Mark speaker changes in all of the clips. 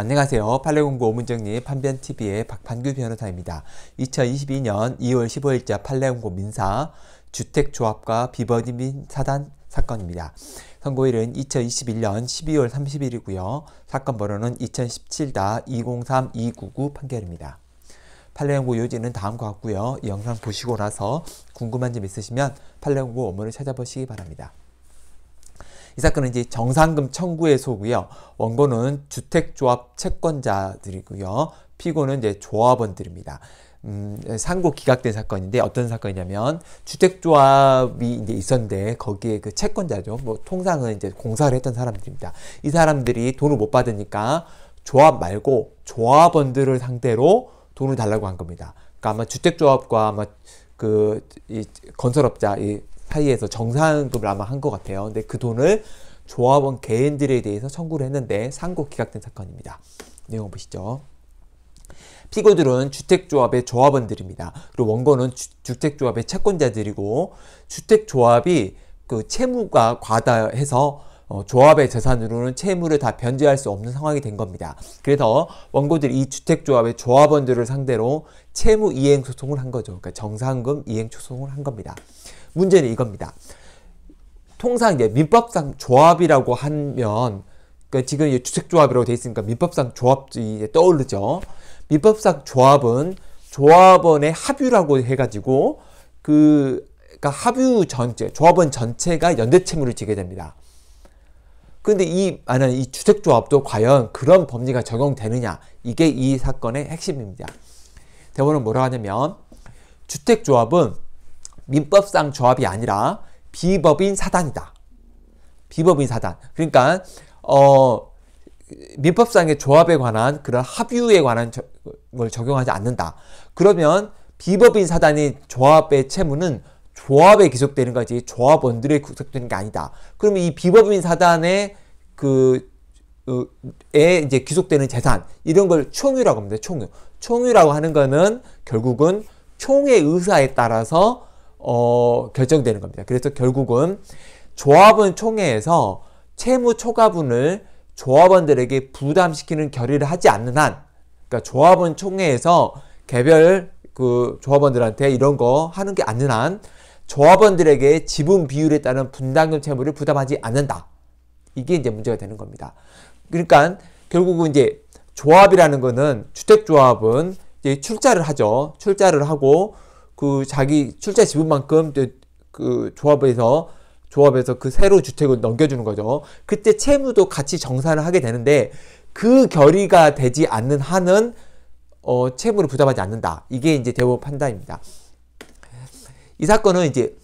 Speaker 1: 안녕하세요. 판례공고 오문정리 판변TV의 박판규 변호사입니다. 2022년 2월 15일자 판례공고 민사 주택조합과 비버디민 사단 사건입니다. 선고일은 2021년 12월 30일이고요. 사건 번호는 2017-203299 판결입니다. 판례연구 요지는 다음과 같고요. 영상 보시고 나서 궁금한 점 있으시면 판례연구 원문을 찾아보시기 바랍니다. 이 사건은 이제 정상금 청구의 소고요. 원고는 주택조합 채권자들이고요. 피고는 이제 조합원들입니다. 음, 상고 기각된 사건인데 어떤 사건이냐면 주택조합이 이제 있었는데 거기에 그 채권자죠. 뭐 통상은 이제 공사를 했던 사람들입니다. 이 사람들이 돈을 못 받으니까 조합 말고 조합원들을 상대로 돈을 달라고 한 겁니다. 그러니까 아마 주택조합과 아마 그이 건설업자 이 사이에서 정상금을 아마 한 것 같아요. 근데 그 돈을 조합원 개인들에 대해서 청구를 했는데 상고 기각된 사건입니다. 내용 보시죠. 피고들은 주택조합의 조합원들입니다. 그리고 원고는 주, 주택조합의 채권자들이고 주택조합이 그 채무가 과다해서 어, 조합의 재산으로는 채무를 다 변제할 수 없는 상황이 된 겁니다. 그래서 원고들이 이 주택조합의 조합원들을 상대로 채무 이행 소송을 한 거죠. 그러니까 정상금 이행 소송을 한 겁니다. 문제는 이겁니다. 통상 이제 민법상 조합이라고 하면 그러니까 지금 주택조합이라고 돼 있으니까 민법상 조합이 떠오르죠. 민법상 조합은 조합원의 합유라고 해가지고 그 그러니까 합유 전체, 조합원 전체가 연대 채무를 지게 됩니다. 그데이 만약 이 주택조합도 과연 그런 법리가 적용되느냐 이게 이 사건의 핵심입니다. 대법원은 뭐라 하냐면 주택조합은 민법상 조합이 아니라 비법인 사단이다. 비법인 사단. 그러니까 어 민법상의 조합에 관한 그런 합유에 관한 걸 적용하지 않는다. 그러면 비법인 사단이 조합의 채무는 조합에 기속되는 거지 조합원들에 구속되는 게 아니다. 그러면 이 비법인 사단의 그에 이제 귀속되는 재산 이런 걸 총유라고 합니다. 총유. 총유라고 하는 거는 결국은 총의 의사에 따라서 어, 결정되는 겁니다. 그래서 결국은 조합원 총회에서 채무 초과분을 조합원들에게 부담시키는 결의를 하지 않는 한, 그러니까 조합원 총회에서 개별 그 조합원들한테 이런 거 하는 게 않는 한, 조합원들에게 지분 비율에 따른 분담금 채무를 부담하지 않는다. 이게 이제 문제가 되는 겁니다. 그러니까 결국은 이제 조합이라는 거는 주택조합은 이제 출자를 하죠. 출자를 하고 그 자기 출자 지분만큼 그 조합에서 조합에서 그 새로 주택을 넘겨주는 거죠. 그때 채무도 같이 정산을 하게 되는데 그 결의가 되지 않는 한은 어, 채무를 부담하지 않는다. 이게 이제 대법 판단입니다. 이 사건은 이제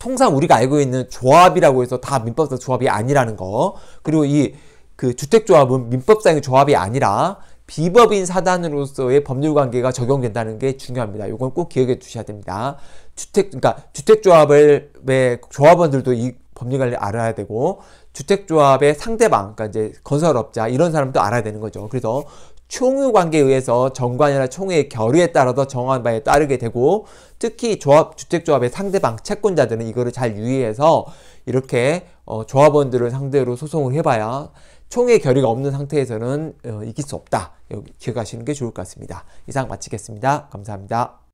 Speaker 1: 통상 우리가 알고 있는 조합이라고 해서 다 민법상 조합이 아니라는 거. 그리고 이 그 주택조합은 민법상의 조합이 아니라 비법인 사단으로서의 법률 관계가 적용된다는 게 중요합니다. 이건 꼭 기억해 두셔야 됩니다. 주택 그러니까 주택조합을 네, 조합원들도 이 법률 관리 알아야 되고 주택조합의 상대방 그러니까 이제 건설업자 이런 사람도 알아야 되는 거죠. 그래서 총유 관계에 의해서 정관이나 총회의 결의에 따라서 정한 바에 따르게 되고 특히 조합 주택조합의 상대방 채권자들은 이거를 잘 유의해서 이렇게 어, 조합원들을 상대로 소송을 해봐야 총의 결의가 없는 상태에서는 어, 이길 수 없다. 기억하시는 게 좋을 것 같습니다. 이상 마치겠습니다. 감사합니다.